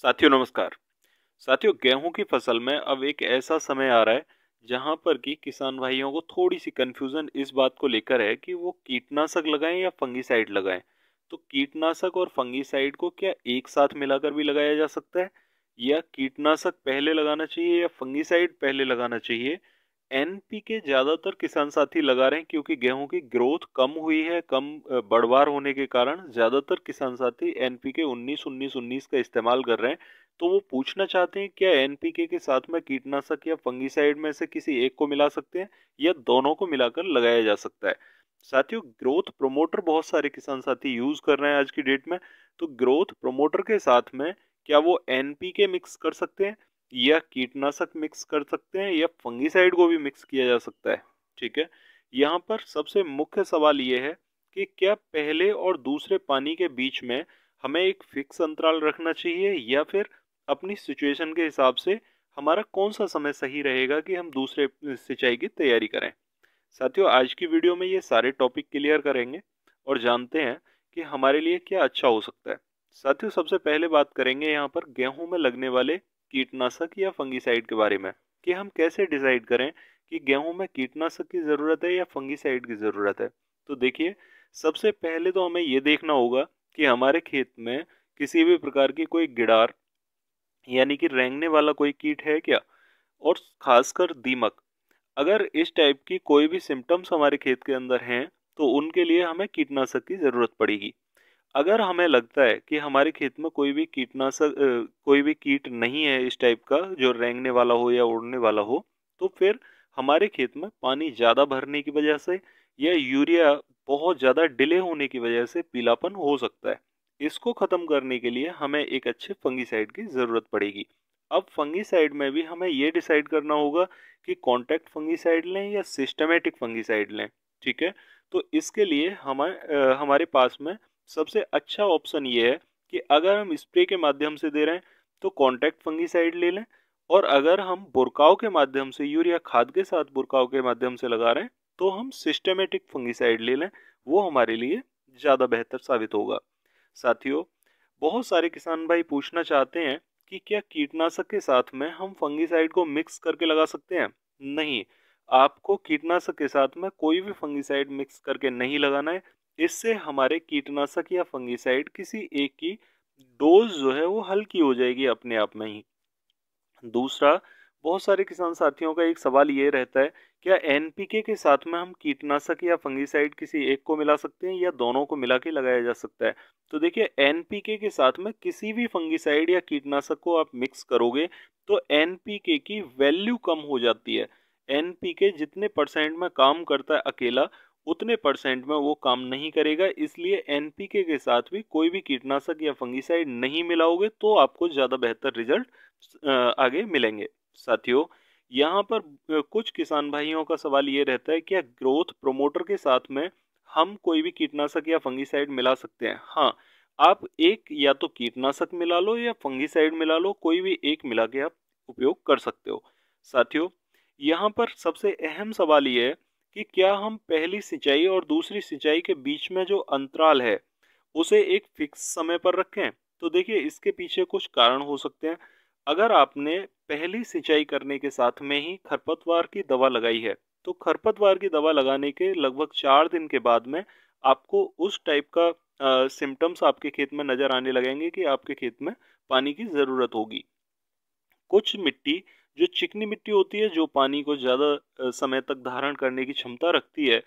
साथियों नमस्कार साथियों गेहूं की फसल में अब एक ऐसा समय आ रहा है जहां पर कि किसान भाइयों को थोड़ी सी कन्फ्यूज़न इस बात को लेकर है कि वो कीटनाशक लगाएं या फंगीसाइड लगाएं तो कीटनाशक और फंगीसाइड को क्या एक साथ मिलाकर भी लगाया जा सकता है या कीटनाशक पहले लगाना चाहिए या फंगीसाइड पहले लगाना चाहिए एनपीके ज़्यादातर किसान साथी लगा रहे हैं क्योंकि गेहूं की ग्रोथ कम हुई है कम बढ़वार होने के कारण ज़्यादातर किसान साथी एनपीके 19 19 19 का इस्तेमाल कर रहे हैं तो वो पूछना चाहते हैं क्या एनपीके के साथ में कीटनाशक या फंगीसाइड में से किसी एक को मिला सकते हैं या दोनों को मिलाकर लगाया जा सकता है साथियों ग्रोथ प्रोमोटर बहुत सारे किसान साथी यूज़ कर रहे हैं आज की डेट में तो ग्रोथ प्रोमोटर के साथ में क्या वो एनपीके मिक्स कर सकते हैं या कीटनाशक मिक्स कर सकते हैं या फंगीसाइड को भी मिक्स किया जा सकता है ठीक है यहाँ पर सबसे मुख्य सवाल ये है कि क्या पहले और दूसरे पानी के बीच में हमें एक फिक्स अंतराल रखना चाहिए या फिर अपनी सिचुएशन के हिसाब से हमारा कौन सा समय सही रहेगा कि हम दूसरे सिंचाई की तैयारी करें साथियों आज की वीडियो में ये सारे टॉपिक क्लियर करेंगे और जानते हैं कि हमारे लिए क्या अच्छा हो सकता है साथियों सबसे पहले बात करेंगे यहाँ पर गेहूं में लगने वाले कीटनाशक या फंगिसाइड के बारे में कि हम कैसे डिसाइड करें कि गेहूं में कीटनाशक की ज़रूरत है या फंगिसाइड की ज़रूरत है तो देखिए सबसे पहले तो हमें ये देखना होगा कि हमारे खेत में किसी भी प्रकार की कोई गिडार यानी कि रेंगने वाला कोई कीट है क्या और ख़ासकर दीमक अगर इस टाइप की कोई भी सिम्टम्स हमारे खेत के अंदर हैं तो उनके लिए हमें कीटनाशक की ज़रूरत पड़ेगी अगर हमें लगता है कि हमारे खेत में कोई भी कीटनाशक कोई भी कीट नहीं है इस टाइप का जो रेंगने वाला हो या उड़ने वाला हो तो फिर हमारे खेत में पानी ज़्यादा भरने की वजह से या यूरिया बहुत ज़्यादा डिले होने की वजह से पीलापन हो सकता है इसको ख़त्म करने के लिए हमें एक अच्छे फंगीसाइड की ज़रूरत पड़ेगी अब फंगीसाइड में भी हमें ये डिसाइड करना होगा कि कॉन्टैक्ट फंगीसाइड लें या सिस्टमेटिक फंगीसाइड लें ठीक है तो इसके लिए हमें हमारे पास में सबसे अच्छा ऑप्शन ये है कि अगर हम स्प्रे के माध्यम से दे रहे हैं तो कॉन्टैक्ट फंगीसाइड ले लें और अगर हम बुरकाव के माध्यम से यूरिया खाद के साथ बुरकाव के माध्यम से लगा रहे हैं तो हम सिस्टमेटिक फंगीसाइड ले लें वो हमारे लिए ज़्यादा बेहतर साबित होगा साथियों बहुत सारे किसान भाई पूछना चाहते हैं कि क्या कीटनाशक के साथ में हम फंगीसाइड को मिक्स करके लगा सकते हैं नहीं आपको कीटनाशक के साथ में कोई भी फंगीसाइड मिक्स करके नहीं लगाना है इससे हमारे कीटनाशक या फंगिसाइड किसी एक की डोज जो है वो हल्की हो जाएगी अपने आप में ही दूसरा बहुत सारे किसान साथियों का एक सवाल ये रहता है क्या एनपीके के साथ में हम कीटनाशक या फंगिसाइड किसी एक को मिला सकते हैं या दोनों को मिला के लगाया जा सकता है तो देखिए एनपीके के साथ में किसी भी फंगिसाइड या कीटनाशक को आप मिक्स करोगे तो एनपीके की वैल्यू कम हो जाती है एनपीके जितने परसेंट में काम करता है अकेला उतने परसेंट में वो काम नहीं करेगा इसलिए एनपीके के साथ भी कोई भी कीटनाशक या फंगिसाइड नहीं मिलाओगे तो आपको ज़्यादा बेहतर रिजल्ट आगे मिलेंगे साथियों यहाँ पर कुछ किसान भाइयों का सवाल ये रहता है कि ग्रोथ प्रोमोटर के साथ में हम कोई भी कीटनाशक या फंगिसाइड मिला सकते हैं हाँ आप एक या तो कीटनाशक मिला लो या फंगिसाइड मिला लो कोई भी एक मिला के आप उपयोग कर सकते हो साथियों यहाँ पर सबसे अहम सवाल ये है कि क्या हम पहली सिंचाई और दूसरी सिंचाई के बीच में जो अंतराल है उसे एक फिक्स समय पर रखें तो देखिए इसके पीछे कुछ कारण हो सकते हैं अगर आपने पहली सिंचाई करने के साथ में ही खरपतवार की दवा लगाई है तो खरपतवार की दवा लगाने के लगभग चार दिन के बाद में आपको उस टाइप का सिम्टम्स आपके खेत में नज़र आने लगेंगे कि आपके खेत में पानी की ज़रूरत होगी कुछ मिट्टी जो चिकनी मिट्टी होती है जो पानी को ज़्यादा समय तक धारण करने की क्षमता रखती है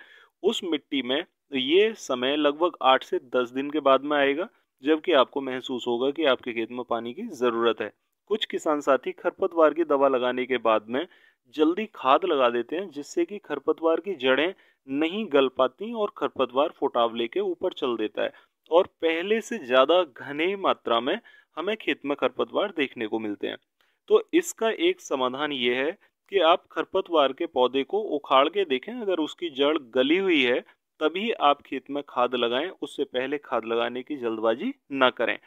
उस मिट्टी में ये समय लगभग आठ से दस दिन के बाद में आएगा जबकि आपको महसूस होगा कि आपके खेत में पानी की ज़रूरत है कुछ किसान साथी खरपतवार की दवा लगाने के बाद में जल्दी खाद लगा देते हैं जिससे कि खरपतवार की जड़ें नहीं गल पाती और खरपतवार फोटावले के ऊपर चल देता है और पहले से ज़्यादा घने मात्रा में हमें खेत में खरपतवार देखने को मिलते हैं तो इसका एक समाधान ये है कि आप खरपतवार के पौधे को उखाड़ के देखें अगर उसकी जड़ गली हुई है तभी आप खेत में खाद लगाएं उससे पहले खाद लगाने की जल्दबाजी ना करें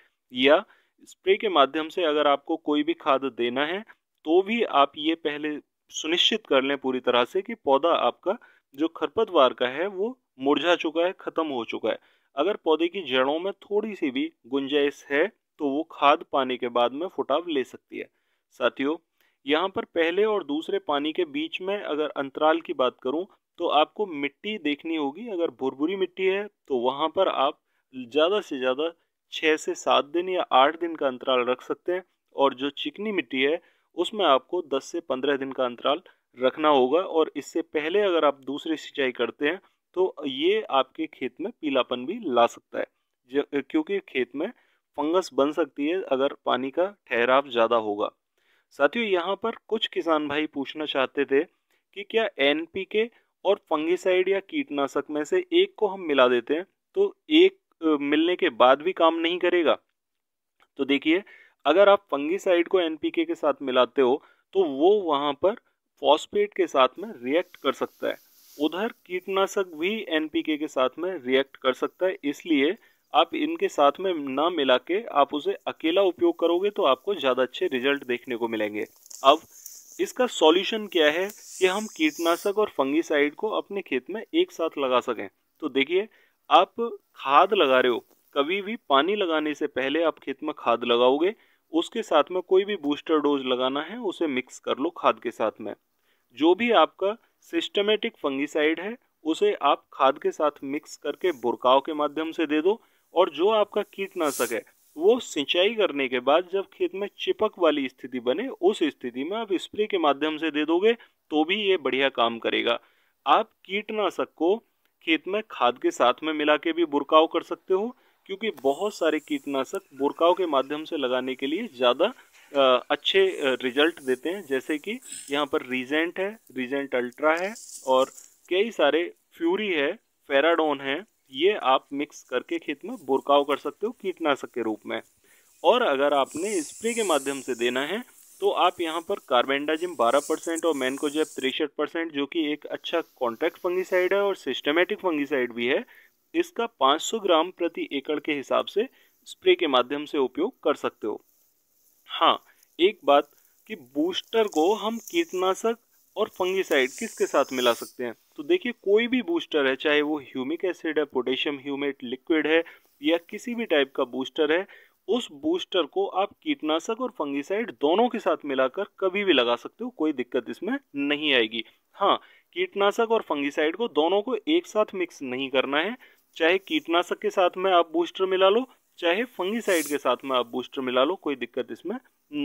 या स्प्रे के माध्यम से अगर आपको कोई भी खाद देना है तो भी आप ये पहले सुनिश्चित कर लें पूरी तरह से कि पौधा आपका जो खरपतवार का है वो मुरझा चुका है ख़त्म हो चुका है अगर पौधे की जड़ों में थोड़ी सी भी गुंजाइश है तो वो खाद पाने के बाद में फुटाव ले सकती है साथियों यहाँ पर पहले और दूसरे पानी के बीच में अगर अंतराल की बात करूँ तो आपको मिट्टी देखनी होगी अगर भुरभुरी मिट्टी है तो वहाँ पर आप ज़्यादा से ज़्यादा छः से सात दिन या आठ दिन का अंतराल रख सकते हैं और जो चिकनी मिट्टी है उसमें आपको दस से पंद्रह दिन का अंतराल रखना होगा और इससे पहले अगर आप दूसरी सिंचाई करते हैं तो ये आपके खेत में पीलापन भी ला सकता है क्योंकि खेत में फंगस बन सकती है अगर पानी का ठहराव ज़्यादा होगा साथियों यहाँ पर कुछ किसान भाई पूछना चाहते थे कि क्या एन के और फंगिसाइड या कीटनाशक में से एक को हम मिला देते हैं तो एक मिलने के बाद भी काम नहीं करेगा तो देखिए अगर आप फंगिसाइड को एन के साथ मिलाते हो तो वो वहाँ पर फॉस्फेट के साथ में रिएक्ट कर सकता है उधर कीटनाशक भी एन के साथ में रिएक्ट कर सकता है इसलिए आप इनके साथ में ना मिला के आप उसे अकेला उपयोग करोगे तो आपको ज़्यादा अच्छे रिजल्ट देखने को मिलेंगे अब इसका सॉल्यूशन क्या है कि हम कीटनाशक और फंगिसाइड को अपने खेत में एक साथ लगा सकें तो देखिए आप खाद लगा रहे हो कभी भी पानी लगाने से पहले आप खेत में खाद लगाओगे उसके साथ में कोई भी बूस्टर डोज लगाना है उसे मिक्स कर लो खाद के साथ में जो भी आपका सिस्टमेटिक फंगिसाइड है उसे आप खाद के साथ मिक्स करके बुरकाव के माध्यम से दे दो और जो आपका कीटनाशक है वो सिंचाई करने के बाद जब खेत में चिपक वाली स्थिति बने उस स्थिति में आप स्प्रे के माध्यम से दे दोगे तो भी ये बढ़िया काम करेगा आप कीटनाशक को खेत में खाद के साथ में मिला के भी बुरकाव कर सकते हो क्योंकि बहुत सारे कीटनाशक बुरकाव के माध्यम से लगाने के लिए ज़्यादा अच्छे रिजल्ट देते हैं जैसे कि यहाँ पर रीजेंट है रीजेंट अल्ट्रा है और कई सारे फ्यूरी है फेराडोन है ये आप मिक्स करके खेत में बुरकाव कर सकते हो कीटनाशक के रूप में और अगर आपने स्प्रे के माध्यम से देना है तो आप यहाँ पर कार्बेंडाजिम 12 परसेंट और मैनकोजेब तिरसठ परसेंट जो कि एक अच्छा कॉन्ट्रैक्ट फंगीसाइड है और सिस्टमेटिक फंगीसाइड भी है इसका 500 ग्राम प्रति एकड़ के हिसाब से स्प्रे के माध्यम से उपयोग कर सकते हो हाँ एक बात कि बूस्टर को हम कीटनाशक और फंगिसाइड किसके साथ मिला सकते हैं तो देखिए कोई भी बूस्टर है चाहे वो ह्यूमिक एसिड है पोटेशियम ह्यूमेट लिक्विड है या किसी भी टाइप का बूस्टर है उस बूस्टर को आप कीटनाशक और फंगिसाइड दोनों के साथ मिलाकर कभी भी लगा सकते हो कोई दिक्कत इसमें नहीं आएगी हाँ कीटनाशक और फंगिसाइड को दोनों को एक साथ मिक्स नहीं करना है चाहे कीटनाशक के साथ में आप बूस्टर मिला लो चाहे फंगिसाइड के साथ में आप बूस्टर मिला लो कोई दिक्कत इसमें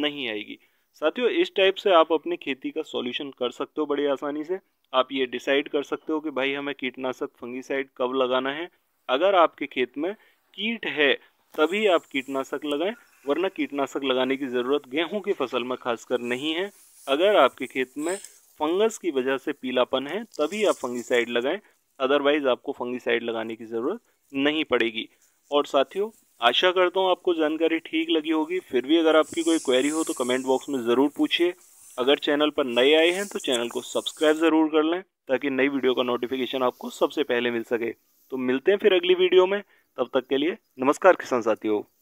नहीं आएगी साथियों इस टाइप से आप अपनी खेती का सॉल्यूशन कर सकते हो बड़ी आसानी से आप ये डिसाइड कर सकते हो कि भाई हमें कीटनाशक फंगीसाइड कब लगाना है अगर आपके खेत में कीट है तभी आप कीटनाशक लगाएं वरना कीटनाशक लगाने की ज़रूरत गेहूं की फसल में खासकर नहीं है अगर आपके खेत में फंगस की वजह से पीलापन है तभी आप फंगीसाइड लगाएं अदरवाइज़ आपको फंगीसाइड लगाने की ज़रूरत नहीं पड़ेगी और साथियों आशा करता हूँ आपको जानकारी ठीक लगी होगी फिर भी अगर आपकी कोई क्वेरी हो तो कमेंट बॉक्स में ज़रूर पूछिए अगर चैनल पर नए आए हैं तो चैनल को सब्सक्राइब ज़रूर कर लें ताकि नई वीडियो का नोटिफिकेशन आपको सबसे पहले मिल सके तो मिलते हैं फिर अगली वीडियो में तब तक के लिए नमस्कार किसान साथियों